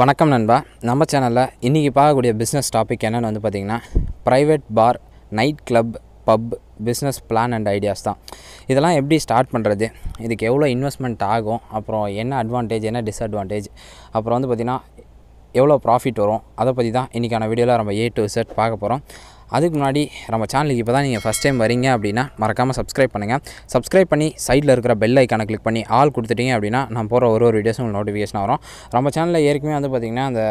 வணக்கம் நண்பா நம்ம சேனலில் இன்றைக்கி பார்க்கக்கூடிய பிஸ்னஸ் டாபிக் என்னென்னு வந்து பார்த்திங்கன்னா private bar night club pub business plan and ideas தான் இதெல்லாம் எப்படி ஸ்டார்ட் பண்ணுறது இதுக்கு எவ்வளோ இன்வெஸ்ட்மெண்ட் ஆகும் அப்புறம் என்ன அட்வான்டேஜ் என்ன டிஸ்அட்வான்டேஜ் அப்புறம் வந்து பார்த்திங்கன்னா எவ்வளோ ப்ராஃபிட் வரும் அதை பற்றி தான் இன்றைக்கான வீடியோவில் நம்ம ஏ டு செட் பார்க்க போகிறோம் அதுக்கு முன்னாடி நம்ம சேனலுக்கு இப்போ தான் நீங்கள் ஃபஸ்ட் டைம் வரீங்க அப்படின்னா மறக்காமல் சப்ஸ்கிரைப் பண்ணுங்கள் சப்ஸ்கிரைப் பண்ணி சைடில் இருக்கிற பெல் ஐக்கானை கிளிக் பண்ணி ஆல் கொடுத்துட்டீங்க அப்படின்னா நான் போகிற ஒரு ஒரு வீடியோஸும் உங்களுக்கு நோட்டிஃபிகேஷன் வரும் நம்ம சேனலில் ஏற்கனவே வந்து பார்த்திங்கன்னா அந்த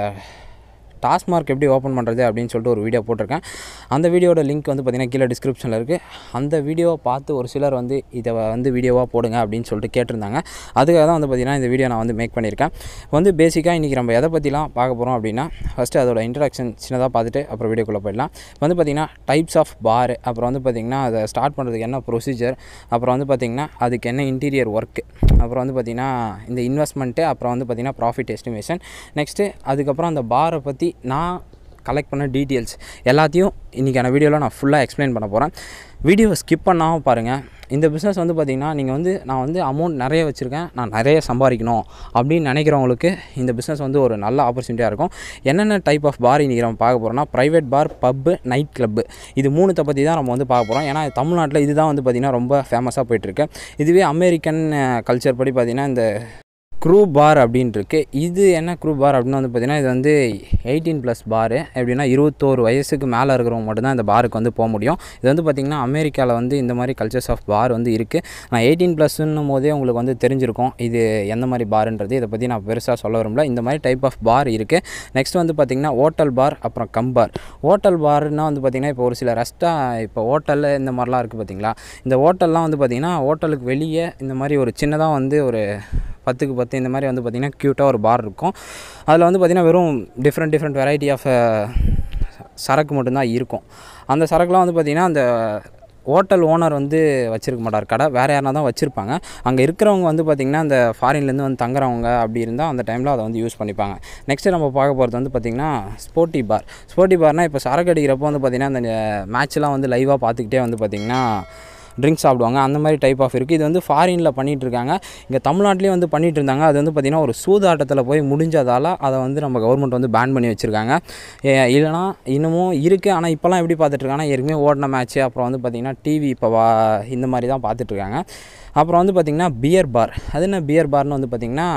டாஸ்மார்க் எப்படி ஓப்பன் பண்ணுறது அப்படின்னு சொல்லிட்டு ஒரு வீடியோ போட்டிருக்கேன் அந்த வீடியோட லிங்க் வந்து பார்த்திங்கன்னா கீழே டிஸ்கிரிப்ஷனில் இருக்குது அந்த வீடியோவை பார்த்து ஒரு சிலர் வந்து இதை வந்து வீடியோவாக போடுங்க அப்படின்னு சொல்லிட்டு கேட்டிருந்தாங்க அதுக்காக தான் வந்து பார்த்திங்கன்னா இந்த வீடியோ நான் வந்து மேக் பண்ணியிருக்கேன் வந்து பேசிக்காக இன்றைக்கி நம்ம எதை பற்றிலாம் பார்க்க போகிறோம் அப்படின்னா ஃபஸ்ட்டு அதோட இன்ட்ராக்ஷன் சின்னதாக பார்த்துட்டு அப்புறம் வீடியோக்குள்ளே போயிடலாம் வந்து பார்த்திங்கன்னா டைப்ஸ் ஆஃப் பார் அப்புறம் வந்து பார்த்திங்கன்னா அதை ஸ்டார்ட் பண்ணுறதுக்கு என்ன ப்ரொசீஜர் அப்புறம் வந்து பார்த்திங்கன்னா அதுக்கு என்ன இன்டீரியர் ஒர்க்கு அப்புறம் வந்து பார்த்திங்கன்னா இந்த இன்வெஸ்ட்மெண்ட்டு அப்புறம் வந்து பார்த்திங்கன்னா ப்ராஃபிட் எஸ்டிமேஷன் நெக்ஸ்ட்டு அதுக்கப்புறம் அந்த பாரை பற்றி நான் கலெக்ட் பண்ண டீட்டெயில்ஸ் எல்லாத்தையும் இன்றைக்கான வீடியோவில் நான் ஃபுல்லாக எக்ஸ்பிளைன் பண்ண போகிறேன் வீடியோவை ஸ்கிப் பண்ணாமல் பாருங்கள் இந்த பிஸ்னஸ் வந்து பார்த்திங்கன்னா நீங்கள் வந்து நான் வந்து அமௌண்ட் நிறைய வச்சுருக்கேன் நான் நிறைய சம்பாதிக்கணும் அப்படின்னு நினைக்கிறவங்களுக்கு இந்த பிஸ்னஸ் வந்து ஒரு நல்ல ஆப்பர்ச்சுனிட்டியாக இருக்கும் என்னென்ன டைப் ஆஃப் பார் இன்றைக்கி நம்ம பார்க்க போகிறோம்னா private bar pub night club இது மூணுத்தை பற்றி தான் நம்ம வந்து பார்க்க போகிறோம் ஏன்னா தமிழ்நாட்டில் இதுதான் வந்து பார்த்திங்கன்னா ரொம்ப ஃபேமஸாக போயிட்டுருக்கு இதுவே அமெரிக்கன் கல்ச்சர் படி பார்த்திங்கன்னா இந்த க்ரூ பார் இருக்குது இது என்ன க்ரூ பார் அப்படின்னு வந்து பார்த்திங்கன்னா இது வந்து எயிட்டீன் ப்ளஸ் பாரு எப்படின்னா இருபத்தோரு வயசுக்கு மேலே இருக்கிறவங்க மட்டும்தான் இந்த பாருக்கு வந்து போக முடியும் இது வந்து பார்த்திங்கன்னா அமெரிக்காவில் வந்து இந்த மாதிரி கல்ச்சர்ஸ் ஆஃப் பார் வந்து இருக்குது நான் எயிட்டீன் ப்ளஸ்ன்னும் போதே உங்களுக்கு வந்து தெரிஞ்சிருக்கும் இது எந்த மாதிரி பாருன்றது இதை பற்றி நான் பெருசாக சொல்ல வரும்ல இந்த மாதிரி டைப் ஆஃப் பார் இருக்குது நெக்ஸ்ட் வந்து பார்த்திங்கன்னா ஹோட்டல் பார் அப்புறம் கம்பார் ஹோட்டல் பார்னால் வந்து பார்த்திங்கன்னா இப்போ ஒரு சில ரெஸ்டா இப்போ ஹோட்டலில் இந்த மாதிரிலாம் இருக்குது பார்த்திங்களா இந்த ஹோட்டல்லாம் வந்து பார்த்திங்கன்னா ஹோட்டலுக்கு வெளியே இந்த மாதிரி ஒரு சின்னதாக வந்து ஒரு பத்துக்கு பத்து இந்த மாதிரி வந்து பார்த்திங்கன்னா க்யூட்டாக ஒரு பார் இருக்கும் அதில் வந்து பார்த்திங்கன்னா வெறும் டிஃப்ரெண்ட் டிஃப்ரெண்ட் வெரைட்டி ஆஃப் சரக்கு மட்டும்தான் இருக்கும் அந்த சரக்குலாம் வந்து பார்த்திங்கன்னா அந்த ஹோட்டல் ஓனர் வந்து வச்சுருக்க மாட்டார் கடை வேறு யாருனா தான் வச்சுருப்பாங்க அங்கே இருக்கிறவங்க வந்து பார்த்திங்கன்னா அந்த ஃபாரின்லேருந்து வந்து தங்குறவங்க அப்படி இருந்தால் அந்த டைமில் அதை வந்து யூஸ் பண்ணிப்பாங்க நெக்ஸ்ட்டு நம்ம பார்க்க போகிறது வந்து பார்த்திங்கன்னா ஸ்போர்ட்டி பார் ஸ்போர்ட்டி பார்னால் இப்போ சரக்கு அடிக்கிறப்போ வந்து பார்த்திங்கன்னா அந்த மேட்ச்லாம் வந்து லைவாக பார்த்துக்கிட்டே வந்து பார்த்திங்கன்னா ட்ரிங்க்ஸ் சாப்பிடுவாங்க அந்த மாதிரி டைப் ஆஃப் இருக்குது இது வந்து ஃபாரினில் பண்ணிகிட்ருக்காங்க இங்கே தமிழ்நாட்டிலே வந்து பண்ணிகிட்டு இருந்தாங்க அது வந்து பார்த்திங்கன்னா ஒரு சூதாட்டத்தில் போய் முடிஞ்சதால் அதை வந்து நம்ம கவர்மெண்ட் வந்து பேன் பண்ணி வச்சுருக்காங்க இல்லைனா இன்னமும் இருக்குது ஆனால் இப்போல்லாம் எப்படி பார்த்துட்ருக்காங்கன்னா ஏற்கனவே ஓடின மேட்ச்சு அப்புறம் வந்து பார்த்திங்கன்னா டிவி இப்போ இந்த மாதிரி தான் பார்த்துட்ருக்காங்க அப்புறம் வந்து பார்த்திங்கன்னா பியர் பார் அது என்ன பியர் பார்னு வந்து பார்த்திங்கன்னா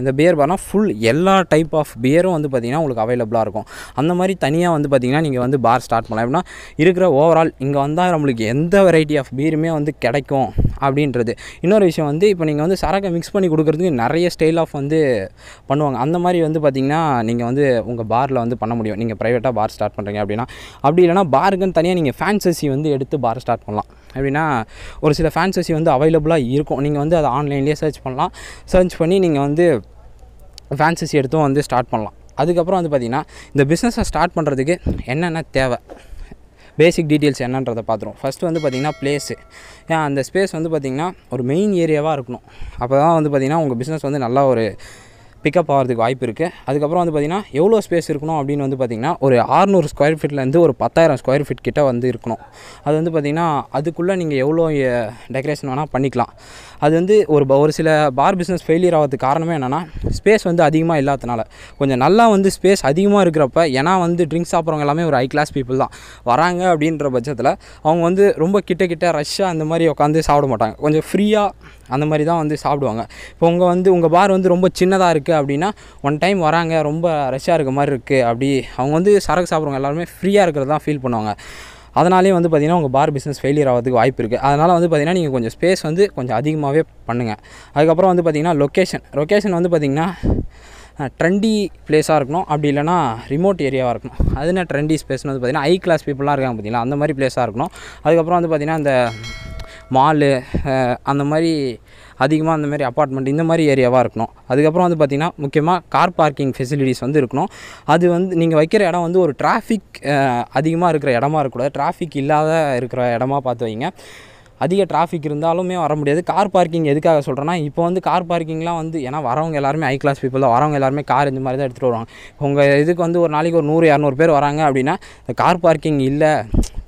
இந்த பியர் பார்னால் ஃபுல் எல்லா டைப் ஆஃப் பியரும் வந்து பார்த்திங்கன்னா உங்களுக்கு அவைலபிளாக இருக்கும் அந்த மாதிரி தனியாக வந்து பார்த்திங்கன்னா நீங்கள் வந்து பார் ஸ்டார்ட் பண்ணலாம் எப்படின்னா இருக்கிற ஓவரால் இங்கே வந்தால் நம்மளுக்கு எந்த வெரைட்டி ஆஃப் பீருமே வந்து கிடைக்கும் அப்படின்றது இன்னொரு விஷயம் வந்து இப்போ நீங்கள் வந்து சரக்கை மிக்ஸ் பண்ணி கொடுக்குறதுக்கு நிறைய ஸ்டைல் ஆஃப் வந்து பண்ணுவாங்க அந்த மாதிரி வந்து பார்த்திங்கன்னா நீங்கள் வந்து உங்கள் பாரில் வந்து பண்ண முடியும் நீங்கள் ப்ரைவேட்டாக பார் ஸ்டார்ட் பண்ணுறீங்க அப்படின்னா அப்படி இல்லைனா பாருக்குன்னு தனியாக நீங்கள் ஃபேன்சஸி வந்து எடுத்து பார் ஸ்டார்ட் பண்ணலாம் அப்படின்னா ஒரு சில ஃபேன்சஸி வந்து அவைலபிளாக இருக்கும் நீங்கள் வந்து அதை ஆன்லைன்லேயே சர்ச் பண்ணலாம் சர்ச் பண்ணி நீங்கள் வந்து ஃபேன்சஸி எடுத்தும் வந்து ஸ்டார்ட் பண்ணலாம் அதுக்கப்புறம் வந்து பார்த்திங்கன்னா இந்த பிஸ்னஸை ஸ்டார்ட் பண்ணுறதுக்கு என்னென்ன தேவை பேசிக் டீட்டெயில்ஸ் என்னன்றதை பார்த்துருவோம் ஃபஸ்ட்டு வந்து பார்த்திங்கன்னா பிளேஸு ஏன் அந்த ஸ்பேஸ் வந்து பார்த்திங்கன்னா ஒரு மெயின் ஏரியாவாக இருக்கணும் அப்போ தான் வந்து பார்த்திங்கன்னா உங்கள் பிஸ்னஸ் வந்து நல்லா ஒரு பிக்கப் ஆகிறதுக்கு வாய்ப்பு இருக்குது அதுக்கப்புறம் வந்து பார்த்திங்கன்னா எவ்வளோ ஸ்பேஸ் இருக்கணும் அப்படின்னு வந்து பார்த்திங்கன்னா ஒரு ஆறுநூறு ஸ்கொயர் ஃபீட்லேருந்து ஒரு பத்தாயிரம் ஸ்கொயர் ஃபீட் கிட்டே வந்து இருக்கணும் அது வந்து பார்த்திங்கன்னா அதுக்குள்ளே நீங்கள் எவ்வளோ டெக்கரேஷன் வேணால் பண்ணிக்கலாம் அது வந்து ஒரு ஒரு சில பார் பிஸ்னஸ் ஃபெயிலியர் ஆகிறதுக்கு காரணமே என்னென்னா ஸ்பேஸ் வந்து அதிகமாக இல்லாததுனால கொஞ்சம் நல்லா வந்து ஸ்பேஸ் அதிகமாக இருக்கிறப்ப ஏன்னா வந்து ட்ரிங்க்ஸ் சாப்பிட்றவங்க எல்லாமே ஒரு ஹை கிளாஸ் பீப்புள் தான் வராங்க அப்படின்ற பட்சத்தில் அவங்க வந்து ரொம்ப கிட்ட கிட்ட ரஷ்ஷாக அந்த மாதிரி உட்காந்து சாப்பிட மாட்டாங்க கொஞ்சம் ஃப்ரீயாக அந்த மாதிரி தான் வந்து சாப்பிடுவாங்க இப்போ உங்கள் வந்து உங்கள் பார் வந்து ரொம்ப சின்னதாக இருக்குது அப்படின்னா ஒன் டைம் வராங்க ரொம்ப ரஷ்ஷாக இருக்க மாதிரி இருக்குது அப்படி அவங்க வந்து சரக்கு சாப்பிட்றவங்க எல்லாருமே ஃப்ரீயாக இருக்கிறது தான் ஃபீல் பண்ணுவாங்க அதனாலேயே வந்து பார்த்திங்கன்னா உங்கள் பார் பிஸ்னஸ் ஃபெயிலியர் ஆகிறதுக்கு வாய்ப்பு இருக்குது அதனால் வந்து பார்த்திங்கன்னா நீங்கள் கொஞ்சம் ஸ்பேஸ் வந்து கொஞ்சம் அதிகமாகவே பண்ணுங்கள் அதுக்கப்புறம் வந்து பார்த்திங்கன்னா லொக்கேஷன் லொக்கேஷன் வந்து பார்த்திங்கன்னா ட்ரெண்டி பிளேஸாக இருக்கணும் அப்படி இல்லைனா ரிமோட் ஏரியாவாக இருக்கணும் அது என்ன ட்ரெண்டி ஸ்பேஸ்னு வந்து பார்த்திங்கன்னா ஐ கிளாஸ் பீப்புளாக இருக்காங்க பார்த்திங்களா அந்த மாதிரி பிளேஸாக இருக்கணும் அதுக்கப்புறம் வந்து பார்த்திங்கன்னா அந்த மாலு அந்த மாதிரி அதிகமாக அந்த மாதிரி அப்பார்ட்மெண்ட் இந்த மாதிரி ஏரியாவாக இருக்கணும் அதுக்கப்புறம் வந்து பார்த்திங்கன்னா முக்கியமாக கார் பார்க்கிங் ஃபெசிலிட்டிஸ் வந்து இருக்கணும் அது வந்து நீங்கள் வைக்கிற இடம் வந்து ஒரு டிராஃபிக் அதிகமாக இருக்கிற இடமா இருக்கக்கூடாது டிராஃபிக் இல்லாத இருக்கிற இடமா பார்த்து வைங்க அதிக டிராஃபிக் இருந்தாலுமே வர முடியாது கார் பார்க்கிங் எதுக்காக சொல்கிறேன்னா இப்போ வந்து கார் பார்க்கிங்லாம் வந்து ஏன்னா வரவங்க எல்லாருமே ஹை கிளாஸ் பீப்புள் தான் வரவங்க எல்லாருமே கார் இந்த மாதிரி தான் எடுத்துகிட்டு வருவாங்க உங்கள் இதுக்கு வந்து ஒரு நாளைக்கு ஒரு நூறு இரநூறு பேர் வராங்க அப்படின்னா கார் பார்க்கிங் இல்லை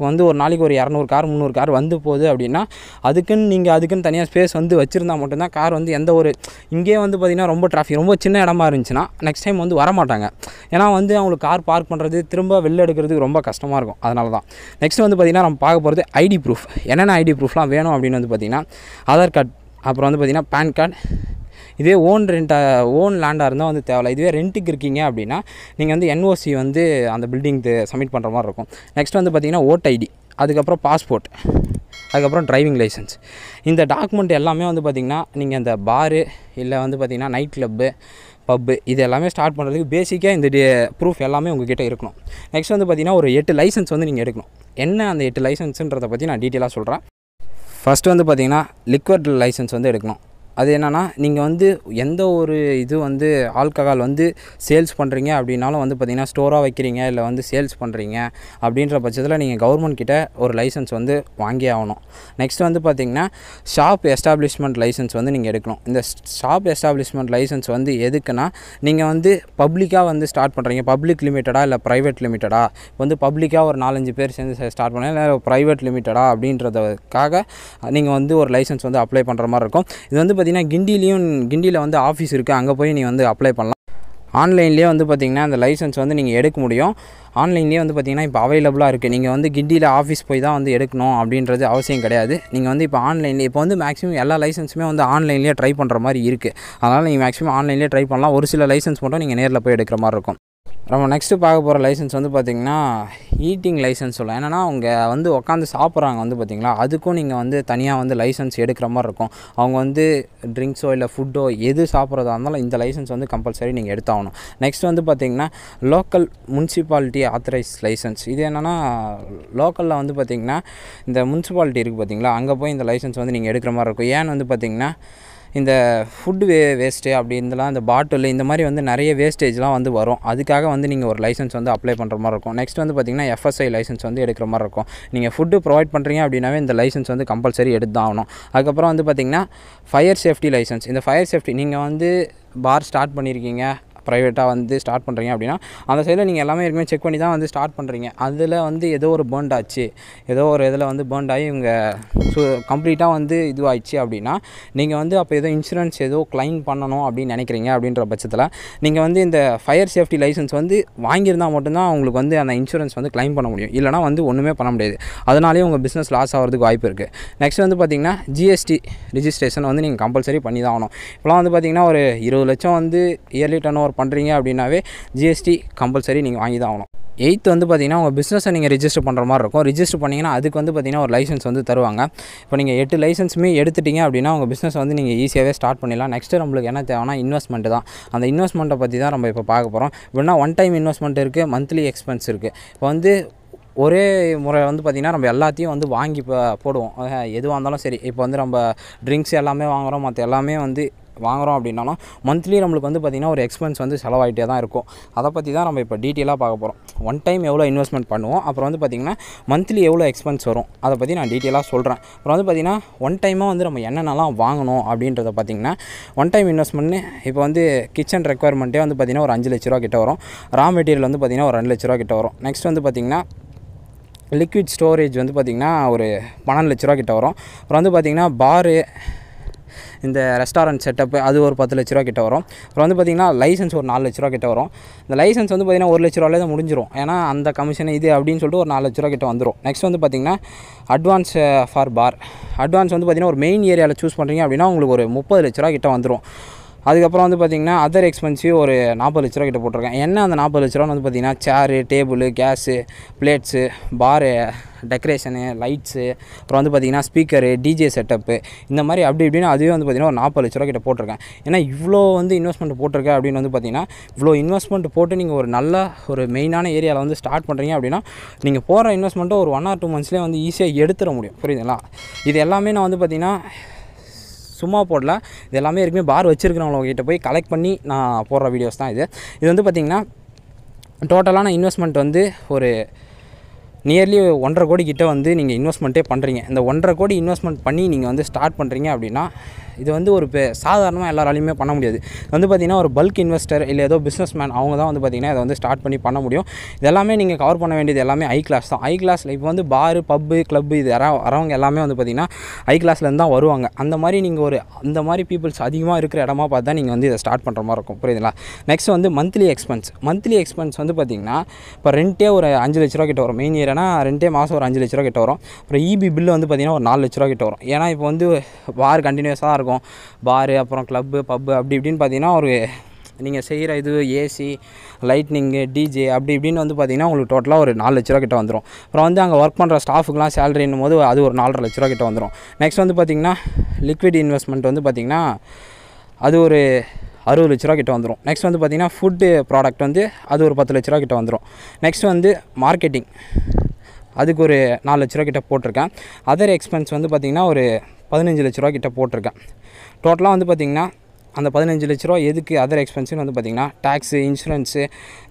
வந்து ஒரு நாளைக்கு ஒரு இரநூறு கார் முந்நூறு கார் வந்து போகுது அப்படின்னா அதுக்குன்னு நீங்கள் அதுக்குன்னு தனியாக ஸ்பேஸ் வந்து வச்சுருந்தா மட்டும்தான் கார் வந்து எந்த ஒரு இங்கேயே வந்து பார்த்திங்கன்னா ரொம்ப டிராஃபிக் ரொம்ப சின்ன இடமா இருந்துச்சுன்னா நெக்ஸ்ட் டைம் வந்து வரமாட்டாங்க ஏன்னா வந்து அவங்களுக்கு கார் பார்க் பண்ணுறது திரும்ப வெளில எடுக்கிறதுக்கு ரொம்ப கஷ்டமாக இருக்கும் அதனால தான் நெக்ஸ்ட் வந்து பார்த்திங்கன்னா நம்ம பார்க்க போகிறது ஐடி ப்ரூஃப் என்னென்ன ஐடி ப்ரூஃப்லாம் வேணும் அப்படின்னு வந்து பார்த்திங்கன்னா ஆதார் கார்டு அப்புறம் வந்து பார்த்திங்கன்னா பேன் கார்டு இதே ஓன் ரெண்ட்டாக ஓன் லேண்டாக இருந்தால் வந்து தேவையில்ல இதுவே ரெண்ட்டுக்கு இருக்கீங்க அப்படின்னா நீங்கள் வந்து என்ஓசி வந்து அந்த பில்டிங்க்கு சப்மிட் பண்ணுற மாதிரி இருக்கும் நெக்ஸ்ட் வந்து பார்த்திங்கன்னா ஐடி அதுக்கப்புறம் பாஸ்போர்ட் அதுக்கப்புறம் டிரைவிங் லைசன்ஸ் இந்த டாக்குமெண்ட் எல்லாமே வந்து பார்த்திங்கன்னா நீங்கள் அந்த பாரு இல்லை வந்து பார்த்திங்கன்னா நைட் கிளப்பு பப்பு இது எல்லாமே ஸ்டார்ட் பண்ணுறதுக்கு பேசிக்காக இந்த டே ப்ரூஃப் எல்லாமே உங்ககிட்ட இருக்கணும் நெக்ஸ்ட் வந்து பார்த்திங்கன்னா ஒரு எட்டு லைசன்ஸ் வந்து நீங்கள் எடுக்கணும் என்ன அந்த எட்டு லைசன்ஸுன்றதை பற்றி நான் டீட்டெயிலாக சொல்கிறேன் ஃபஸ்ட்டு வந்து பார்த்திங்கன்னா லிக்விட் லைசன்ஸ் வந்து எடுக்கணும் அது என்னென்னா நீங்கள் வந்து எந்த ஒரு இது வந்து ஆல்கஹால் வந்து சேல்ஸ் பண்ணுறீங்க அப்படின்னாலும் வந்து பார்த்திங்கன்னா ஸ்டோராக வைக்கிறீங்க இல்லை வந்து சேல்ஸ் பண்ணுறீங்க அப்படின்ற பட்சத்தில் நீங்கள் கவர்மெண்ட் கிட்ட ஒரு லைசன்ஸ் வந்து வாங்கி ஆகணும் நெக்ஸ்ட் வந்து பார்த்திங்கன்னா ஷாப் எஸ்டாப்ளிஷ்மெண்ட் லைசன்ஸ் வந்து நீங்கள் எடுக்கணும் இந்த ஷாப் எஸ்டாப்ளிஷ்மெண்ட் லைசன்ஸ் வந்து எதுக்குன்னா நீங்கள் வந்து பப்ளிக்காக வந்து ஸ்டார்ட் பண்ணுறீங்க பப்ளிக் லிமிட்டடாக இல்லை ப்ரைவேட் லிமிட்டடாக வந்து பப்ளிக்காக ஒரு நாலஞ்சு பேர் சேர்ந்து ஸ்டார்ட் பண்ணலாம் இல்லை ப்ரைவேட் லிமிட்டடாக அப்படின்றதுக்காக நீங்கள் வந்து ஒரு லைசன்ஸ் வந்து அப்ளை பண்ணுற மாதிரி இருக்கும் இது வந்து பார்த்திங்கன்னா கிண்டிலையும் கிண்டியில் வந்து ஆஃபீஸ் இருக்குது அங்கே போய் நீ வந்து அப்ளை பண்ணலாம் ஆன்லைன்லேயே வந்து பார்த்திங்கன்னா அந்த லைசன்ஸ் வந்து நீங்கள் எடுக்க முடியும் ஆன்லைன்லேயே வந்து பார்த்திங்கன்னா இப்போ அவைலபிளாக இருக்குது நீங்கள் வந்து கிண்டியில் ஆஃபீஸ் போய் தான் வந்து எடுக்கணும் அப்படின்றது அவசியம் கிடையாது நீங்கள் வந்து இப்போ ஆன்லைன்லேயே இப்போ வந்து மேக்ஸிமம் எல்லா லைசன்ஸுமே வந்து ஆன்லைன்லேயே ட்ரை பண்ணுற மாதிரி இருக்குது அதனால் நீங்கள் மேக்ஸிமம் ஆன்லைன்லேயே ட்ரை பண்ணலாம் ஒரு சில லைசன்ஸ் மட்டும் நீங்கள் நேரில் போய் எடுக்கிற மாதிரி இருக்கும் நம்ம நெக்ஸ்ட்டு பார்க்க போகிற லைசன்ஸ் வந்து பார்த்திங்கன்னா ஈட்டிங் லைசன்ஸ் சொல்லலாம் என்னென்னா அவங்க வந்து உட்காந்து சாப்பிட்றாங்க வந்து பார்த்திங்களா அதுக்கும் நீங்கள் வந்து தனியாக வந்து லைசன்ஸ் எடுக்கிற மாதிரி இருக்கும் அவங்க வந்து ட்ரிங்க்ஸோ இல்லை ஃபுட்டோ எது சாப்பிட்றதா இருந்தாலும் இந்த லைசன்ஸ் வந்து கம்பல்சரி நீங்கள் எடுத்தாகணும் நெக்ஸ்ட் வந்து பார்த்திங்கன்னா லோக்கல் முன்சிபாலிட்டி ஆத்தரைஸ் லைசன்ஸ் இது என்னென்னா லோக்கலில் வந்து பார்த்திங்கன்னா இந்த முன்சிபாலிட்டி இருக்குது பார்த்திங்களா அங்கே போய் இந்த லைசன்ஸ் வந்து நீங்கள் எடுக்கிற மாதிரி இருக்கும் ஏன்னு வந்து பார்த்திங்கன்னா இந்த ஃபுட்டு வே வேஸ்ட்டு இருந்தெல்லாம் இந்த பாட்டில் இந்த மாதிரி வந்து நிறைய வேஸ்டேஜ்லாம் வந்து வரும் அதுக்காக வந்து நீங்கள் ஒரு லைசன்ஸ் வந்து அப்ளை பண்ணுற மாதிரி இருக்கும் நெக்ஸ்ட் வந்து பார்த்திங்கன்னா எஃப்எஸ்ஐ லைசன்ஸ் வந்து எடுக்கிற மாதிரி இருக்கும் நீங்கள் ஃபுட்டு ப்ரொவைட் பண்ணுறீங்க அப்படின்னாவே இந்த லைசன்ஸ் வந்து கம்பல்சரி எடுத்து தான் ஆகணும் அதுக்கப்புறம் வந்து பார்த்திங்கன்னா ஃபயர் சேஃப்டி லைசன்ஸ் இந்த ஃபயர் சேஃப்டி நீங்கள் வந்து பார் ஸ்டார்ட் பண்ணியிருக்கீங்க ப்ரைவேட்டாக வந்து ஸ்டார்ட் பண்ணுறீங்க அப்படின்னா அந்த சைடில் நீங்கள் எல்லாமே இருக்குமே செக் பண்ணி தான் வந்து ஸ்டார்ட் பண்ணுறீங்க அதில் வந்து ஏதோ ஒரு பேர்ண்ட் ஆச்சு ஏதோ ஒரு இதில் வந்து பேர்ண்ட் ஆகி இவங்க கம்ப்ளீட்டாக வந்து இதுவாகிடுச்சு அப்படின்னா நீங்கள் வந்து அப்போ ஏதோ இன்சூரன்ஸ் ஏதோ கிளைம் பண்ணணும் அப்படின்னு நினைக்கிறீங்க அப்படின்ற பட்சத்தில் நீங்கள் வந்து இந்த ஃபயர் சேஃப்டி லைசன்ஸ் வந்து வாங்கியிருந்தால் மட்டும்தான் உங்களுக்கு வந்து அந்த இன்சூரன்ஸ் வந்து கிளைம் பண்ண முடியும் இல்லைனா வந்து ஒன்றுமே பண்ண முடியாது அதனாலேயே உங்கள் பிஸ்னஸ் லாஸ் ஆகிறதுக்கு வாய்ப்பு இருக்குது நெக்ஸ்ட் வந்து பார்த்திங்கன்னா ஜிஎஸ்டி ரிஜிஸ்ட்ரேஷன் வந்து நீங்கள் கம்பல்சரி பண்ணி தான் ஆகணும் இப்போலாம் வந்து பார்த்திங்கன்னா ஒரு இருபது லட்சம் வந்து இயர்லி டர்ன் ஓவர் பண்ணுறீங்க அப்படின்னாவே ஜிஎஸ்டி கம்பல்சரி நீங்கள் வாங்கி தான் ஆகணும் எயித்து வந்து பார்த்தீங்கன்னா உங்கள் பிஸ்னஸை நீங்கள் ரிஜிஸ்டர் பண்ணுற மாதிரி இருக்கும் ரிஜிஸ்டர் பண்ணிங்கன்னா அதுக்கு வந்து பார்த்திங்கன்னா ஒரு லைசன்ஸ் வந்து தருவாங்க இப்போ நீங்கள் எட்டு லைசன்ஸுமே எடுத்துட்டீங்க அப்படின்னா உங்கள் பிஸ்னஸ் வந்து நீங்கள் ஈஸியாகவே ஸ்டார்ட் பண்ணிடலாம் நெக்ஸ்ட்டு நம்மளுக்கு என்ன தேவைன்னா இன்வெஸ்ட்மெண்ட் தான் அந்த இன்வெஸ்ட்மெண்ட்டை பற்றி தான் நம்ம இப்போ பார்க்க போகிறோம் இப்படின்னா ஒன் டைம் இன்வெஸ்ட்மெண்ட் இருக்குது மந்த்லி எக்ஸ்பென்ஸ் இருக்குது இப்போ வந்து ஒரே முறை வந்து பார்த்திங்கன்னா நம்ம எல்லாத்தையும் வந்து வாங்கி போடுவோம் எதுவாக இருந்தாலும் சரி இப்போ வந்து நம்ம ட்ரிங்க்ஸ் எல்லாமே வாங்குகிறோம் மற்ற எல்லாமே வந்து வாங்குகிறோம் அப்படின்னாலும் மந்த்லி நம்மளுக்கு வந்து பார்த்திங்கன்னா ஒரு எக்ஸ்பென்ஸ் வந்து செலவாகிட்டே தான் இருக்கும் அதை பற்றி தான் நம்ம இப்போ டீட்டெயிலாக பார்க்க போகிறோம் ஒன் டைம் எவ்வளோ இன்வெஸ்ட்மெண்ட் பண்ணுவோம் அப்புறம் வந்து பார்த்திங்கன்னா மந்த்லி எவ்வளோ எக்ஸ்பென்ஸ் வரும் அதை பற்றி நான் டீட்டெயிலாக சொல்கிறேன் அப்புறம் வந்து பார்த்திங்கன்னா ஒன் டைமாக வந்து நம்ம என்னென்னலாம் வாங்கணும் அப்படின்றத பார்த்திங்கன்னா ஒன் டைம் இன்வெஸ்ட்மெண்ட்னு இப்போ வந்து கிச்சன் ரெக்குயர்மெண்ட்டே வந்து பார்த்திங்கன்னா ஒரு அஞ்சு லட்ச ரூபா கிட்ட வரும் ரா மெட்டீரியல் வந்து பார்த்திங்கன்னா ஒரு ரெண்டு லட்ச ரூபா கிட்ட வரும் நெக்ஸ்ட் வந்து பார்த்திங்கன்னா லிக்விட் ஸ்டோரேஜ் வந்து பார்த்திங்கன்னா ஒரு பன்னெண்டு லட்ச ரூபா கிட்ட வரும் அப்புறம் வந்து பார்த்திங்கன்னா பாரு இந்த ரெஸ்டாரண்ட் செட்டப் அது ஒரு பத்து லட்ச ரூபா கிட்ட வரும் அப்புறம் வந்து பார்த்திங்கன்னா லைசன்ஸ் ஒரு நாலு லட்ச ரூபா கிட்ட வரும் இந்த லைசன்ஸ் வந்து பார்த்திங்கன்னா ஒரு லட்ச ரூபாலே தான் முடிஞ்சிடும் ஏன்னா அந்த கமிஷன் இது அப்படின்னு சொல்லிட்டு ஒரு நாலு லட்ச ரூபா கிட்ட வந்துடும் நெக்ஸ்ட் வந்து பார்த்திங்கன்னா அட்வான்ஸ் ஃபார் பார் அட்வான்ஸ் வந்து பார்த்திங்கன்னா ஒரு மெயின் ஏரியாவில் சூஸ் பண்ணுறீங்க அப்படின்னா உங்களுக்கு ஒரு முப்பது லட்ச ரூபா கிட்ட வந்துடும் அதுக்கப்புறம் வந்து பார்த்திங்கன்னா அதர் எக்ஸ்பென்சிவ் ஒரு நாற்பது லட்ச ரூபா கிட்ட போட்டிருக்கேன் என்ன அந்த நாற்பது லட்ச வந்து பார்த்திங்கன்னா chair table gas plates bar decoration lights அப்புறம் வந்து பார்த்திங்கன்னா ஸ்பீக்கரு டிஜே செட்டப்பு இந்த மாதிரி அப்படி இப்படின்னு அதுவே வந்து பார்த்திங்கன்னா ஒரு நாற்பது லட்ச ரூபா கிட்ட போட்டிருக்கேன் ஏன்னா இவ்வளோ வந்து இன்வெஸ்ட்மெண்ட் போட்டிருக்கேன் அப்படின்னு வந்து பார்த்திங்கன்னா இவ்வளோ இன்வெஸ்ட்மெண்ட் போட்டு நீங்கள் ஒரு நல்ல ஒரு மெயினான ஏரியாவில் வந்து ஸ்டார்ட் பண்ணுறீங்க அப்படின்னா நீங்கள் போகிற இன்வெஸ்ட்மெண்ட்டை ஒரு ஒன் ஆர் டூ மந்த்ஸ்லேயே வந்து ஈஸியாக எடுத்துட முடியும் புரியுதுங்களா இது எல்லாமே நான் வந்து பார்த்திங்கன்னா சும்மா போடல இது எல்லாமே இருக்குமே பார் வச்சுருக்கிறவங்ககிட்ட போய் கலெக்ட் பண்ணி நான் போடுற வீடியோஸ் தான் இது இது வந்து பார்த்திங்கன்னா டோட்டலான இன்வெஸ்ட்மெண்ட் வந்து ஒரு நியர்லி ஒன்றரை கோடி கிட்டே வந்து நீங்கள் இன்வெஸ்ட்மெண்ட்டே பண்ணுறீங்க இந்த ஒன்றரை கோடி இன்வெஸ்ட்மெண்ட் பண்ணி நீங்கள் வந்து ஸ்டார்ட் பண்ணுறீங்க அப்படின்னா இது வந்து ஒரு சாதாரணமாக எல்லாராலையுமே பண்ண முடியாது வந்து பார்த்திங்கன்னா ஒரு பல்க் இன்வெஸ்டர் இல்லை ஏதோ பிஸ்னஸ் மேன் அவங்க தான் வந்து பார்த்திங்கன்னா இதை வந்து ஸ்டார்ட் பண்ணி பண்ண முடியும் இதெல்லாமே நீங்கள் கவர் பண்ண வேண்டியது எல்லாமே ஐ கிளாஸ் தான் ஐ கிளாஸில் இப்போ வந்து பாரு பப்பு கிளப் இது வரவங்க எல்லாமே வந்து பார்த்திங்கன்னா ஐ கிளாஸ்லேருந்து தான் வருவாங்க அந்த மாதிரி நீங்கள் ஒரு அந்த மாதிரி பீப்புள்ஸ் அதிகமாக இருக்கிற இடமா பார்த்து தான் நீங்கள் வந்து இதை ஸ்டார்ட் பண்ணுற மாதிரி இருக்கும் புரியுதுங்களா நெக்ஸ்ட் வந்து மந்த்லி எக்ஸ்பென்ஸ் மந்த்லி எக்ஸ்பென்ஸ் வந்து பார்த்திங்கன்னா இப்போ ரெண்டே ஒரு அஞ்சு லட்ச ரூபா கிட்ட வரும் மெயின் இயர் பார்த்தீங்கன்னா ரெண்டே மாதம் ஒரு அஞ்சு லட்ச ரூபா கிட்ட வரும் அப்புறம் இபி e பில்லு வந்து பார்த்திங்கன்னா ஒரு நாலு லட்ச ரூபா கிட்ட வரும் ஏன்னா இப்போ வந்து பார் கண்டினியூஸாக இருக்கும் பாரு அப்புறம் க்ளப்பு பப்பு அப்படி இப்படின்னு பார்த்தீங்கன்னா ஒரு நீங்கள் செய்கிற இது ஏசி லைட்னிங்கு டிஜே அப்படி இப்படின்னு வந்து பார்த்தீங்கன்னா உங்களுக்கு டோட்டலாக ஒரு நாலு லட்ச ரூபா கிட்ட வந்துடும் அப்புறம் வந்து அங்கே ஒர்க் பண்ணுற ஸ்டாஃபுக்குலாம் சேலரின்னும் போது அது ஒரு நாலரை லட்ச ரூபா கிட்ட வந்துடும் நெக்ஸ்ட் வந்து பார்த்திங்கன்னா லிக்விட் இன்வெஸ்ட்மெண்ட் வந்து பார்த்திங்கன்னா அது ஒரு அறுபது லட்ச ரூபா கிட்ட வந்துடும் நெக்ஸ்ட் வந்து பார்த்திங்கன்னா ஃபுட்டு ப்ராடக்ட் வந்து அது ஒரு பத்து லட்ச ரூபா கிட்ட வந்துடும் நெக்ஸ்ட் வந்து மார்க்கெட்டிங் அதுக்கு ஒரு நாலு லட்ச ரூபா கிட்டே போட்டிருக்கேன் அதர் எக்ஸ்பென்ஸ் வந்து பார்த்திங்கன்னா ஒரு பதினஞ்சு லட்ச ரூபா கிட்ட போட்டிருக்கேன் டோட்டலாக வந்து பார்த்திங்கன்னா அந்த பதினஞ்சு லட்ச ரூபா எதுக்கு அதர் எக்ஸ்பென்ஸுன்னு வந்து பார்த்திங்கன்னா டேக்ஸு இன்சூரன்ஸு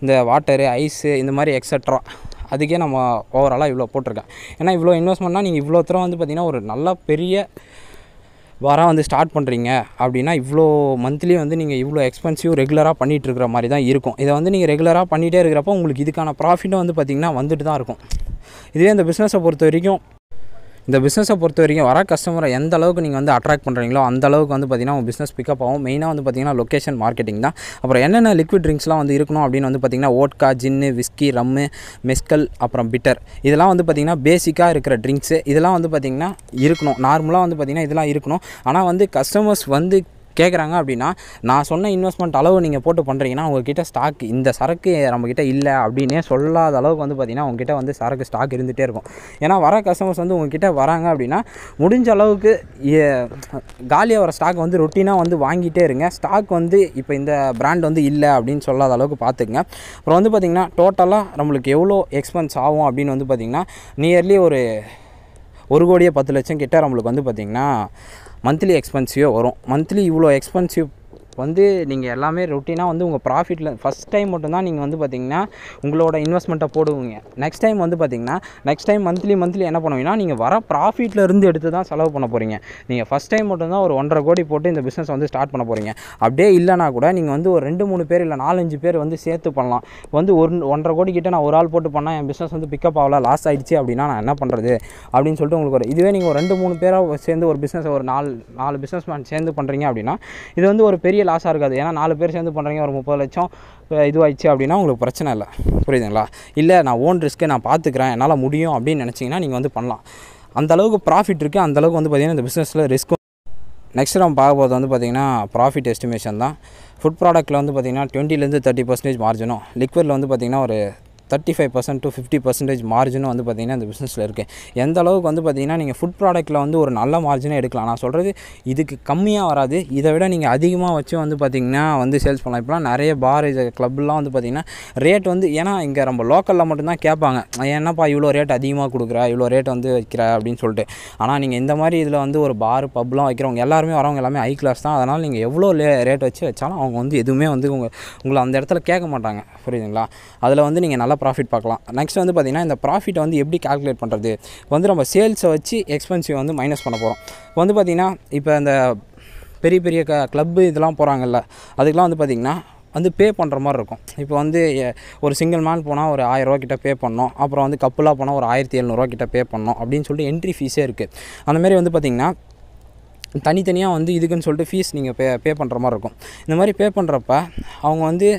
இந்த வாட்டரு ஐஸு இந்த மாதிரி எக்ஸட்ரா அதுக்கே நம்ம ஓவராலாக இவ்வளோ போட்டிருக்கேன் ஏன்னா இவ்வளோ இன்வெஸ்ட்மெண்ட்னால் நீங்கள் இவ்வளோ தூரம் வந்து பார்த்திங்கன்னா ஒரு நல்ல பெரிய வாரம் வந்து ஸ்டார்ட் பண்ணுறீங்க அப்படின்னா இவ்வளோ மந்த்லி வந்து நீங்கள் இவ்வளோ எக்ஸ்பென்சிவ் ரெகுலராக பண்ணிகிட்டு இருக்கிற மாதிரி தான் இருக்கும் இதை வந்து நீங்கள் ரெகுலராக பண்ணிகிட்டே இருக்கிறப்போ உங்களுக்கு இதுக்கான ப்ராஃபிட்டும் வந்து பார்த்திங்கன்னா வந்துட்டு தான் இருக்கும் இதே இந்த பிஸ்னஸை பொறுத்த வரைக்கும் இந்த பிஸ்னஸை பொறுத்த வரைக்கும் வர கஸ்டமரை எந்த அளவுக்கு நீங்கள் வந்து அட்ராக்ட் பண்ணுறீங்களோ அந்த அளவுக்கு வந்து பார்த்திங்கன்னா உங்கள் பிஸ்னஸ் பிக்கப் ஆகும் மெயினாக வந்து பார்த்திங்கன்னா லொக்கேஷன் மார்க்கெட்டிங் தான் அப்புறம் என்னென்ன லிக்விட் ட்ரிங்க்ஸ்லாம் வந்து இருக்கணும் அப்படின்னு வந்து பார்த்திங்கன்னா vodka gin whisky rum mezcal அப்புறம் பிட்டர் இதெல்லாம் வந்து பார்த்திங்கன்னா பேசிக்காக இருக்கிற ட்ரிங்க்ஸு இதெல்லாம் வந்து பார்த்திங்கன்னா இருக்கணும் நார்மலாக வந்து பார்த்திங்கன்னா இதெல்லாம் இருக்கணும் ஆனால் வந்து கஸ்டமர்ஸ் வந்து கேட்குறாங்க அப்படின்னா நான் சொன்ன இன்வெஸ்ட்மெண்ட் அளவு நீங்கள் போட்டு பண்ணுறீங்கன்னா உங்ககிட்ட ஸ்டாக் இந்த சரக்கு நம்மக்கிட்ட இல்லை அப்படின்னே சொல்லாத அளவுக்கு வந்து பார்த்திங்கன்னா உங்ககிட்ட வந்து சரக்கு ஸ்டாக் இருந்துகிட்டே இருக்கும் ஏன்னா வர கஸ்டமர்ஸ் வந்து உங்ககிட்ட வராங்க அப்படின்னா முடிஞ்ச அளவுக்கு காலியாக வர ஸ்டாக் வந்து ரொட்டீனாக வந்து வாங்கிட்டே இருங்க ஸ்டாக் வந்து இப்போ இந்த பிராண்ட் வந்து இல்லை அப்படின்னு சொல்லாத அளவுக்கு பார்த்துக்குங்க அப்புறம் வந்து பார்த்திங்கன்னா டோட்டலாக நம்மளுக்கு எவ்வளோ எக்ஸ்பென்ஸ் ஆகும் அப்படின்னு வந்து பார்த்திங்கன்னா நியர்லி ஒரு ஒரு கோடியே பத்து லட்சம் கிட்ட நம்மளுக்கு வந்து பார்த்திங்கன்னா மந்த்லி எக்ஸ்பென்சிவாக வரும் மந்த்லி இவ்வளோ எக்ஸ்பென்சிவ் வந்து நீங்கள் எல்லாமே ரொட்டீனாக வந்து உங்கள் ப்ராஃபிட்டில் ஃபஸ்ட் டைம் மட்டும்தான் நீங்கள் வந்து பார்த்திங்கன்னா உங்களோட இன்வெஸ்ட்மெண்ட்டை போடுவீங்க நெக்ஸ்ட் டைம் வந்து பார்த்திங்கன்னா நெக்ஸ்ட் டைம் மந்த்லி மந்த்லி என்ன பண்ணுவீங்கன்னா நீங்கள் வர ப்ராஃபிட்லேருந்து எடுத்து தான் செலவு பண்ண போகிறீங்க நீங்கள் ஃபஸ்ட் டைம் மட்டும்தான் ஒரு ஒன்றரை கோடி போட்டு இந்த பிஸ்னஸ் வந்து ஸ்டார்ட் பண்ண போகிறீங்க அப்படியே இல்லைனா கூட நீங்கள் வந்து ஒரு ரெண்டு மூணு பேர் இல்லை நாலஞ்சு பேர் வந்து சேர்த்து பண்ணலாம் வந்து ஒரு ஒன்றரை கோடி கிட்டே நான் ஒரு ஆள் போட்டு பண்ணால் என் பிஸ்னஸ் வந்து பிக்கப் ஆகல லாஸ் ஆகிடுச்சு அப்படின்னா நான் என்ன பண்ணுறது அப்படின்னு சொல்லிட்டு உங்களுக்கு ஒரு இதுவே நீங்கள் ஒரு ரெண்டு மூணு பேராக சேர்ந்து ஒரு பிஸ்னஸ் ஒரு நாலு நாலு பிஸ்னஸ் மேன் சேர்ந்து பண்ணுறீங்க அப்படின்னா இது வந்து ஒரு பெரிய லாஸாக இருக்காது ஏன்னா நாலு பேர் சேர்ந்து பண்ணுறீங்க ஒரு முப்பது லட்சம் இதுவாகிடுச்சு அப்படின்னா உங்களுக்கு பிரச்சனை இல்லை புரியுதுங்களா இல்லை நான் ஓன் ரிஸ்க்கு நான் பார்த்துக்கிறேன் என்னால் முடியும் அப்படின்னு நினச்சிங்கன்னா நீங்கள் வந்து பண்ணலாம் அந்தளவுக்கு ப்ராஃபிட் இருக்குது அந்தளவுக்கு வந்து பார்த்திங்கன்னா இந்த பிஸ்னஸில் ரிஸ்க்கும் நெக்ஸ்ட் நம்ம பார்க்க போகிறது வந்து பார்த்திங்கன்னா ப்ராஃபிட் எஸ்டிமேஷன் தான் ஃபுட் ப்ராடக்ட்டில் வந்து பார்த்திங்கன்னா டுவெண்ட்டிலேருந்து தேர்ட்டி பர்சன்டேஜ் மார்ஜினும் லிக்விடில் வந்து பார்த்திங்கன்னா ஒரு thirty five percent to fifty percentage மார்ஜினும் வந்து பார்த்திங்கன்னா இந்த பிஸ்னஸில் இருக்குது எந்த அளவுக்கு வந்து பார்த்திங்கன்னா நீங்கள் ஃபுட் ப்ராடக்ட்டில் வந்து ஒரு நல்ல மார்ஜினே எடுக்கலாம் நான் சொல்கிறது இதுக்கு கம்மியாக வராது இதை விட நீங்கள் அதிகமாக வச்சு வந்து பார்த்திங்கன்னா வந்து சேல்ஸ் பண்ணலாம் இப்போலாம் நிறைய பார் க்ளப்லாம் வந்து பார்த்திங்கன்னா ரேட் வந்து ஏன்னா இங்கே நம்ம லோக்கலில் மட்டும்தான் கேட்பாங்க ஏன்னாப்பா இவ்வளோ ரேட் அதிகமாக கொடுக்குற இவ்வளோ ரேட் வந்து வைக்கிற அப்படின்னு சொல்லிட்டு ஆனால் நீங்கள் இந்த மாதிரி இதில் வந்து ஒரு பார் பப்லாம் வைக்கிறவங்க எல்லாருமே வரவங்க எல்லாமே ஹை கிளாஸ் தான் அதனால் நீங்கள் எவ்வளோ ரேட் வச்சு வச்சாலும் அவங்க வந்து எதுவுமே வந்து உங்கள் உங்களை அந்த இடத்துல கேட்க மாட்டாங்க புரியுதுங்களா அதில் வந்து நீங்கள் நல்லா நல்லா ப்ராஃபிட் பார்க்கலாம் நெக்ஸ்ட் வந்து பார்த்திங்கன்னா இந்த ப்ராஃபிட்டை வந்து எப்படி கால்குலேட் பண்ணுறது வந்து நம்ம சேல்ஸை வச்சு எக்ஸ்பென்சிவ் வந்து மைனஸ் பண்ண போகிறோம் வந்து பார்த்திங்கன்னா இப்போ இந்த பெரிய பெரிய க க்ளப்பு இதெல்லாம் போகிறாங்கல்ல அதுக்கெலாம் வந்து பார்த்திங்கன்னா வந்து பே பண்ணுற மாதிரி இருக்கும் இப்போ வந்து ஒரு சிங்கிள் மேன் போனால் ஒரு ஆயிரரூவா கிட்ட பே பண்ணோம் அப்புறம் வந்து கப்புலாக போனால் ஒரு ஆயிரத்தி எழுநூறுவா கிட்ட பே பண்ணோம் அப்படின்னு சொல்லிட்டு என்ட்ரி ஃபீஸே இருக்குது அந்தமாரி வந்து பார்த்திங்கன்னா தனித்தனியாக வந்து இதுக்குன்னு சொல்லிட்டு ஃபீஸ் நீங்கள் பே பே பண்ணுற மாதிரி இருக்கும் இந்த மாதிரி பே பண்ணுறப்ப அவங்க வந்து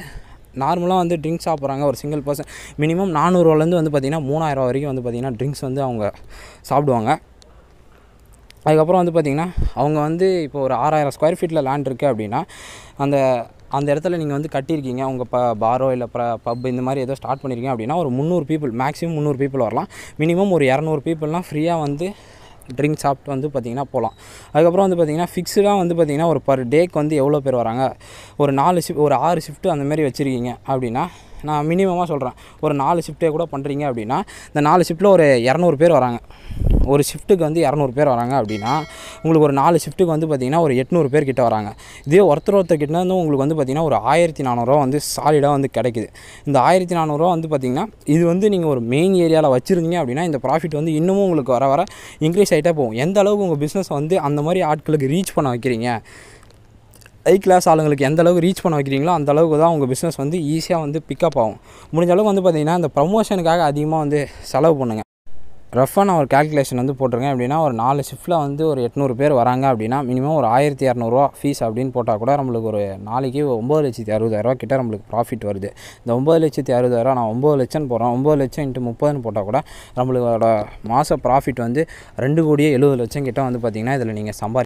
நார்மலாக வந்து ட்ரிங்க்ஸ் சாப்பிட்றாங்க ஒரு சிங்கிள் பர்சன் மினிமம் நானூறுவாலேருந்து வந்து பார்த்திங்கன்னா மூணாயிரரூவா வரைக்கும் வந்து பார்த்திங்கன்னா ட்ரிங்க்ஸ் வந்து அவங்க சாப்பிடுவாங்க அதுக்கப்புறம் வந்து பார்த்திங்கன்னா அவங்க வந்து இப்போ ஒரு ஆறாயிரம் ஸ்கொயர் ஃபீட்டில் லேண்ட் இருக்குது அப்படின்னா அந்த அந்த இடத்துல நீங்கள் வந்து கட்டியிருக்கீங்க உங்கள் ப பாரோ இல்லை ப பப் இந்த மாதிரி ஏதோ ஸ்டார்ட் பண்ணியிருக்கீங்க அப்படின்னா ஒரு முந்நூறு பீப்புள் மேக்ஸிமம் முந்நூறு பீப்புள் வரலாம் மினிமம் ஒரு இரநூறு பீப்புளெலாம் ஃப்ரீயாக வந்து ட்ரிங்க் சாப்பிட்டு வந்து பார்த்திங்கன்னா போகலாம் அதுக்கப்புறம் வந்து பார்த்திங்கன்னா ஃபிக்ஸ்டாக வந்து பார்த்திங்கன்னா ஒரு பர் டேக்கு வந்து எவ்வளோ பேர் வராங்க ஒரு நாலு ஷிஃப்ட் ஒரு ஆறு ஷிஃப்ட்டு அந்தமாரி வச்சுருக்கீங்க அப்படின்னா நான் மினிமமாக சொல்கிறேன் ஒரு நாலு ஷிஃப்ட்டே கூட பண்ணுறீங்க அப்படின்னா இந்த நாலு ஷிஃப்ட்டில் ஒரு இரநூறு பேர் வராங்க ஒரு ஷிஃப்ட்டுக்கு வந்து இரநூறு பேர் வராங்க அப்படின்னா உங்களுக்கு ஒரு நாலு ஷிஃப்ட்டுக்கு வந்து பார்த்திங்கன்னா ஒரு எட்நூறு பேர் கிட்டே வராங்க இதே ஒருத்தர் ஒருத்தர்கிட்ட வந்து உங்களுக்கு வந்து பார்த்திங்கன்னா ஒரு ஆயிரத்தி நானூறுரூவா வந்து சாலிடாக வந்து கிடைக்குது இந்த ஆயிரத்தி நானூறுரூவா வந்து பார்த்திங்கன்னா இது வந்து நீங்கள் ஒரு மெயின் ஏரியாவில் வச்சுருந்தீங்க அப்படின்னா இந்த ப்ராஃபிட் வந்து இன்னமும் உங்களுக்கு வர வர இன்க்ரீஸ் ஆகிட்டே போகும் எந்த அளவுக்கு உங்கள் பிஸ்னஸ் வந்து அந்த மாதிரி ஆட்களுக்கு ரீச் பண்ண வைக்கிறீங்க ஹை கிளாஸ் ஆளுங்களுக்கு எந்த அளவுக்கு ரீச் பண்ண வைக்கிறீங்களோ அந்த அளவுக்கு தான் உங்கள் பிஸ்னஸ் வந்து ஈஸியாக வந்து பிக்கப் ஆகும் முடிஞ்ச அளவுக்கு வந்து பார்த்தீங்கன்னா இந்த ப்ரமோஷனுக்காக அதிகமாக வந்து செலவு பண்ணுங்கள் ரஃபாக நான் ஒரு கேல்குலேஷன் வந்து போட்டிருக்கேன் அப்படின்னா ஒரு நாலு ஷிஃப்ட்டில் வந்து ஒரு எட்நூறு பேர் வராங்க அப்படின்னா மினிமம் ஒரு ஆயிரத்தி இரநூறுவா ஃபீஸ் அப்படின்னு போட்டால் கூட நம்மளுக்கு ஒரு நாளைக்கு ஒம்பது லட்சத்தி அறுபதாயிரரூவா கிட்ட நம்மளுக்கு ப்ராஃபிட் வருது இந்த ஒம்பது லட்சத்தி அறுபதாயிரரூவா நான் ஒம்பது லட்சம் போகிறேன் ஒம்பது லட்சம் இன்ட்டு முப்பதுன்னு போட்டால் கூட நம்மளோட மாத ப்ராஃபிட் வந்து ரெண்டு கோடியே எழுபது லட்சம் கிட்ட வந்து பார்த்திங்கன்னா இதில் நீங்கள் சம்பாதி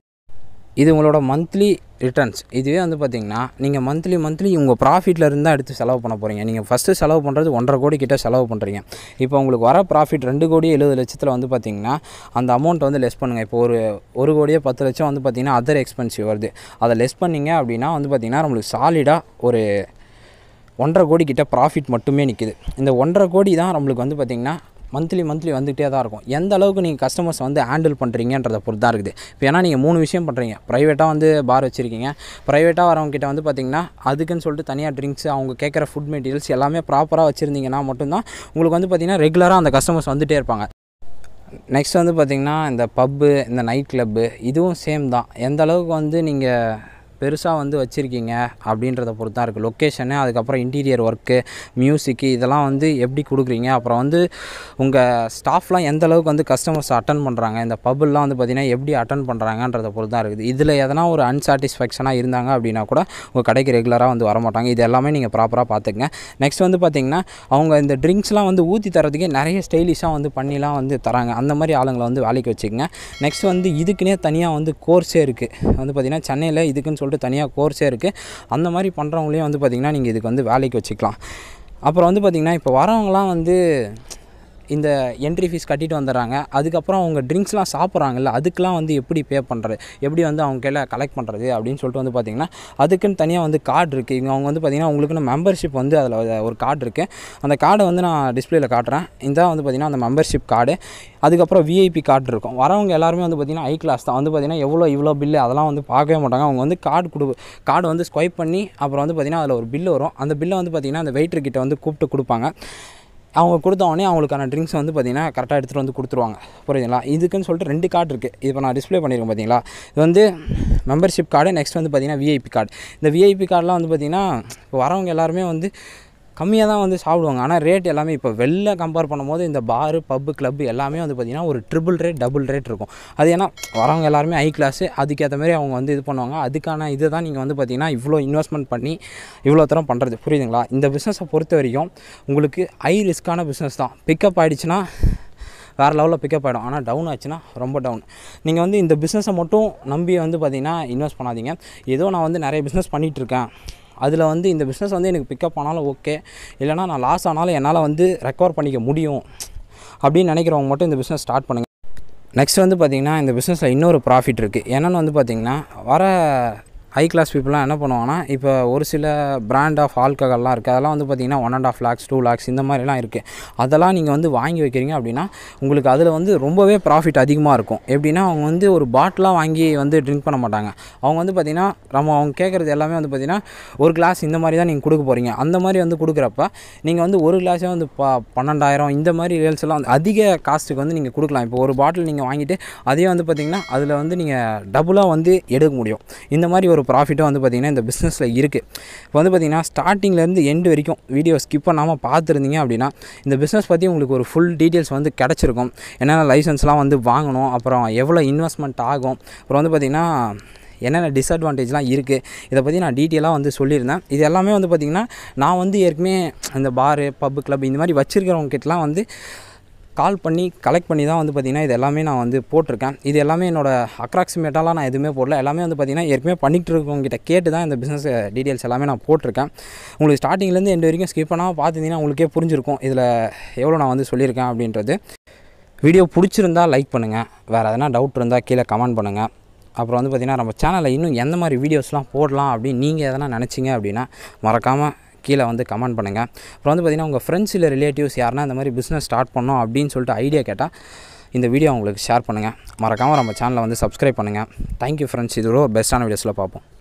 இது உங்களோட மந்த்லி ரிட்டர்ன்ஸ் இதுவே வந்து பார்த்திங்கன்னா நீங்கள் மந்த்லி மந்த்லி உங்கள் ப்ராஃபிட்டில் இருந்தால் எடுத்து செலவு பண்ண போகிறீங்க நீங்கள் ஃபஸ்ட்டு செலவு பண்ணுறது ஒன்றரை கோடி கிட்டே செலவு பண்ணுறீங்க இப்போ உங்களுக்கு வர ப்ராஃபிட் ரெண்டு கோடி எழுபது லட்சத்தில் வந்து பார்த்திங்கன்னா அந்த அமௌண்ட் வந்து லெஸ் பண்ணுங்கள் இப்போ ஒரு ஒரு கோடியே பத்து லட்சம் வந்து பார்த்திங்கன்னா அதர் எக்ஸ்பென்சிவ் வருது அதை லெஸ் பண்ணிங்க அப்படின்னா வந்து பார்த்திங்கன்னா நம்மளுக்கு சாலிடாக ஒரு ஒன்றரை கோடி கிட்டே ப்ராஃபிட் மட்டுமே நிற்கிது இந்த ஒன்றரை கோடி தான் நம்மளுக்கு வந்து பார்த்திங்கன்னா மந்த்லி மந்த்லி வந்துகிட்டே தான் இருக்கும் எந்த அளவுக்கு நீங்கள் கஸ்டமர்ஸ் வந்து ஹேண்டில் பண்ணுறீங்கன்றதை பொறுத்து தான் இருக்குது இப்போ ஏன்னா நீங்கள் மூணு விஷயம் பண்ணுறீங்க ப்ரைவேட்டாக வந்து பார் வச்சுருக்கீங்க ப்ரைவேட்டாக வரவங்ககிட்ட வந்து பார்த்திங்கன்னா அதுக்குன்னு சொல்லிட்டு தனியாக ட்ரிங்க்ஸ் அவங்க கேட்குற ஃபுட் மெட்டீரியல்ஸ் எல்லாமே ப்ராப்பராக வச்சுருந்தீங்கன்னா மட்டும்தான் உங்களுக்கு வந்து பார்த்திங்கன்னா ரெகுலராக அந்த கஸ்டமர்ஸ் வந்துகிட்டே இருப்பாங்க நெக்ஸ்ட் வந்து பார்த்திங்கன்னா இந்த பப்பு இந்த நைட் கிளப்பு இதுவும் சேம் தான் எந்த அளவுக்கு வந்து நீங்கள் பெருசாக வந்து வச்சுருக்கீங்க அப்படின்றத பொறுத்து தான் இருக்குது லொக்கேஷனு அதுக்கப்புறம் இன்டீரியர் ஒர்க்கு மியூசிக்கு இதெல்லாம் வந்து எப்படி கொடுக்குறீங்க அப்புறம் வந்து உங்கள் ஸ்டாஃப்லாம் எந்த அளவுக்கு வந்து கஸ்டமர்ஸ் அட்டன் பண்ணுறாங்க இந்த பபுல்லாம் வந்து பார்த்திங்கன்னா எப்படி அட்டன் பண்ணுறாங்கன்றத பொறுத்து தான் இருக்குது இதில் எதனா ஒரு அன்சாட்டிஸ்ஃபேக்ஷனாக இருந்தாங்க அப்படின்னா கூட உங்கள் கடைக்கு ரெகுலராக வந்து வரமாட்டாங்க இது எல்லாமே நீங்கள் ப்ராப்பராக பார்த்துக்குங்க நெக்ஸ்ட் வந்து பார்த்திங்கன்னா அவங்க இந்த ட்ரிங்க்ஸ்லாம் வந்து ஊற்றி தரதுக்கே நிறைய ஸ்டைலிஷாக வந்து பண்ணிலாம் வந்து தராங்க அந்த மாதிரி ஆளுங்களை வந்து வேலைக்கு வச்சுக்கோங்க நெக்ஸ்ட் வந்து இதுக்குன்னே தனியாக வந்து கோர்ஸே இருக்குது வந்து பார்த்திங்கன்னா சென்னையில் இதுக்குன்னு சொல்லி சொல்லிட்டு தனியாக கோர்ஸே இருக்குது அந்த மாதிரி பண்ணுறவங்களையும் வந்து பார்த்திங்கன்னா நீங்கள் இதுக்கு வந்து வேலைக்கு வச்சுக்கலாம் அப்புறம் வந்து பார்த்திங்கன்னா இப்போ வரவங்களாம் வந்து இந்த என்ட்ரி ஃபீஸ் கட்டிட்டு வந்துடுறாங்க அதுக்கப்புறம் அவங்க ட்ரிங்க்ஸ்லாம் சாப்பிட்றாங்கல்ல அதுக்கெலாம் வந்து எப்படி பே பண்ணுறது எப்படி வந்து அவங்க கையில் கலெக்ட் பண்ணுறது அப்படின்னு சொல்லிட்டு வந்து பார்த்திங்கன்னா அதுக்குன்னு தனியாக வந்து கார்டு இருக்குது இவங்க அவங்க வந்து பார்த்திங்கன்னா உங்களுக்குன்னு மெம்பர்ஷிப் வந்து அதில் ஒரு கார்டு இருக்குது அந்த கார்டை வந்து நான் டிஸ்பிளேயில் காட்டுறேன் இந்த வந்து பார்த்திங்கன்னா அந்த மெம்பர்ஷிப் கார்டு அதுக்கப்புறம் விஐபி கார்டு இருக்கும் வரவங்க எல்லாருமே வந்து பார்த்திங்கன்னா ஐ கிளாஸ் தான் வந்து பார்த்திங்கன்னா எவ்வளோ இவ்வளோ பில்லு அதெல்லாம் வந்து பார்க்கவே மாட்டாங்க அவங்க வந்து கார்டு கொடு கார்டு வந்து ஸ்கொய்ப் பண்ணி அப்புறம் வந்து பார்த்திங்கன்னா அதில் ஒரு பில்லு வரும் அந்த பில்லை வந்து பார்த்திங்கன்னா அந்த வெயிட்ருக்கிட்ட வந்து கூப்பிட்டு கொடுப்பாங்க அவங்க கொடுத்த உடனே அவங்களுக்கான ட்ரிங்க்ஸ் வந்து பார்த்திங்கன்னா கரெக்டாக எடுத்துகிட்டு வந்து கொடுத்துருவாங்க புரியுதுங்களா இதுக்குன்னு சொல்லிட்டு ரெண்டு கார்டு இருக்குது இப்போ நான் டிஸ்பிளே பண்ணியிருக்கேன் பார்த்தீங்களா இது வந்து மெம்பர்ஷிப் கார்டு நெக்ஸ்ட் வந்து பார்த்திங்கன்னா விஐபி கார்டு இந்த விஐபி கார்டெலாம் வந்து பார்த்திங்கன்னா இப்போ வரவங்க எல்லாருமே வந்து கம்மியாக தான் வந்து சாப்பிடுவாங்க ஆனால் ரேட் எல்லாமே இப்போ வெளில கம்பேர் பண்ணும்போது இந்த பாரு பப்பு கிளப்பு எல்லாமே வந்து பார்த்திங்கன்னா ஒரு ட்ரிபிள் ரேட் டபுள் ரேட் இருக்கும் அது ஏன்னா வரவங்க எல்லாருமே ஹை கிளாஸு அதுக்கேற்ற மாதிரி அவங்க வந்து இது பண்ணுவாங்க அதுக்கான இதை தான் நீங்கள் வந்து பார்த்திங்கன்னா இவ்வளோ இன்வெஸ்ட்மெண்ட் பண்ணி இவ்வளோ தரம் பண்ணுறது புரியுதுங்களா இந்த பிஸ்னஸை பொறுத்த வரைக்கும் உங்களுக்கு ஹை ரிஸ்க்கான பிஸ்னஸ் தான் பிக்கப் ஆகிடுச்சுன்னா வேறு லெவலில் பிக்கப் ஆகிடும் ஆனால் டவுன் ஆச்சுன்னா ரொம்ப டவுன் நீங்கள் வந்து இந்த பிஸ்னஸை மட்டும் நம்பி வந்து பார்த்திங்கன்னா இன்வெஸ்ட் பண்ணாதீங்க ஏதோ நான் வந்து நிறைய பிஸ்னஸ் பண்ணிகிட்ருக்கேன் அதில் வந்து இந்த பிஸ்னஸ் வந்து எனக்கு பிக்கப் ஆனாலும் ஓகே இல்லைனா நான் லாஸ் ஆனாலும் என்னால் வந்து ரெக்கவர் பண்ணிக்க முடியும் அப்படின்னு நினைக்கிறவங்க மட்டும் இந்த பிஸ்னஸ் ஸ்டார்ட் பண்ணுங்கள் நெக்ஸ்ட் வந்து பார்த்திங்கன்னா இந்த பிஸ்னஸில் இன்னொரு ப்ராஃபிட் இருக்குது என்னென்னு வந்து பார்த்திங்கன்னா வர ஹை கிளாஸ் பீப்புளாக என்ன பண்ணுவாங்கன்னா இப்போ ஒரு சில பிராண்ட் ஆஃப் ஆல்கஹால்லாம் இருக்குது அதெல்லாம் வந்து பார்த்திங்கன்னா one and half lakhs two lakhs இந்த மாதிரிலாம் இருக்குது அதெல்லாம் நீங்கள் வந்து வாங்கி வைக்கிறீங்க அப்படின்னா உங்களுக்கு அதில் வந்து ரொம்பவே ப்ராஃபிட் அதிகமாக இருக்கும் எப்படின்னா அவங்க வந்து ஒரு பாட்டிலாக வாங்கி வந்து ட்ரிங்க் பண்ண மாட்டாங்க அவங்க வந்து பார்த்திங்கன்னா நம்ம அவங்க கேட்குறது எல்லாமே வந்து பார்த்திங்கன்னா ஒரு கிளாஸ் இந்த மாதிரி தான் நீங்கள் கொடுக்க போகிறீங்க அந்த மாதிரி வந்து கொடுக்குறப்ப நீங்கள் வந்து ஒரு கிளாஸே வந்து ப பன்னெண்டாயிரம் இந்த மாதிரி ரேல்ஸ்லாம் எல்லாம் வந்து அதிக காஸ்ட்டுக்கு வந்து நீங்கள் கொடுக்கலாம் இப்போ ஒரு பாட்டில் நீங்கள் வாங்கிட்டு அதே வந்து பார்த்திங்கன்னா அதில் வந்து நீங்கள் டபுளாக வந்து எடுக்க முடியும் இந்த மாதிரி ஒரு ஒரு ப்ராஃபிட்டும் வந்து பார்த்திங்கன்னா இந்த பிஸ்னஸில் இருக்குது இப்போ வந்து பார்த்திங்கன்னா ஸ்டார்டிங்லேருந்து எண்டு வரைக்கும் வீடியோ ஸ்கிப் பண்ணாமல் பார்த்துருந்தீங்க அப்படின்னா இந்த பிஸ்னஸ் பற்றி உங்களுக்கு ஒரு ஃபுல் டீட்டெயில்ஸ் வந்து கிடச்சிருக்கும் என்னென்ன லைசன்ஸ்லாம் வந்து வாங்கணும் அப்புறம் எவ்வளோ இன்வெஸ்ட்மெண்ட் ஆகும் அப்புறம் வந்து பார்த்திங்கன்னா என்னென்ன டிஸ்அட்வான்டேஜ்லாம் இருக்குது இதை பற்றி நான் டீட்டெயிலாக வந்து சொல்லியிருந்தேன் இது எல்லாமே வந்து பார்த்திங்கன்னா நான் வந்து ஏற்கனவே இந்த பாரு பப்பு கிளப் இந்த மாதிரி வச்சுருக்கிறவங்ககிட்டலாம் வந்து கால் பண்ணி கலெக்ட் பண்ணி தான் வந்து பார்த்திங்கன்னா இது எல்லாமே நான் வந்து போட்டிருக்கேன் இது எல்லாமே என்னோடய அக்ராக்சிமேட்டாலாம் நான் எதுவுமே போடல எல்லாமே வந்து பார்த்திங்கன்னா ஏற்கனவே பண்ணிகிட்டு இருக்கவங்ககிட்ட கேட்டு தான் இந்த பிஸ்னஸ் டீட்டெயில்ஸ் எல்லாமே நான் போட்டிருக்கேன் உங்களுக்கு ஸ்டார்டிங்லேருந்து எண்டு வரைக்கும் ஸ்கிப் பண்ணாமல் பார்த்துருந்தீங்கன்னா உங்களுக்கே புரிஞ்சிருக்கும் இதில் எவ்வளோ நான் வந்து சொல்லியிருக்கேன் அப்படின்றது வீடியோ பிடிச்சிருந்தால் லைக் பண்ணுங்கள் வேறு எதனா டவுட் இருந்தால் கீழே கமெண்ட் பண்ணுங்கள் அப்புறம் வந்து பார்த்திங்கன்னா நம்ம சேனலில் இன்னும் எந்த மாதிரி வீடியோஸ்லாம் போடலாம் அப்படின்னு நீங்கள் எதனா நினச்சிங்க அப்படின்னா மறக்காமல் கீழே வந்து கமெண்ட் பண்ணுங்கள் அப்புறம் வந்து பார்த்திங்கன்னா உங்கள் ஃப்ரெண்ட்ஸ் இல்லை ரிலேட்டிவ்ஸ் யாருன்னா இந்த மாதிரி பிஸ்னஸ் ஸ்டார்ட் பண்ணோம் அப்படின்னு சொல்லிட்டு ஐடியா கேட்டால் இந்த வீடியோ உங்களுக்கு ஷேர் பண்ணுங்கள் மறக்காமல் நம்ம சேனலை வந்து சப்ஸ்கிரைப் பண்ணுங்கள் தேங்க்யூ ஃப்ரெண்ட்ஸ் இதோட பெஸ்ட்டான வீடியோஸில் பார்ப்போம்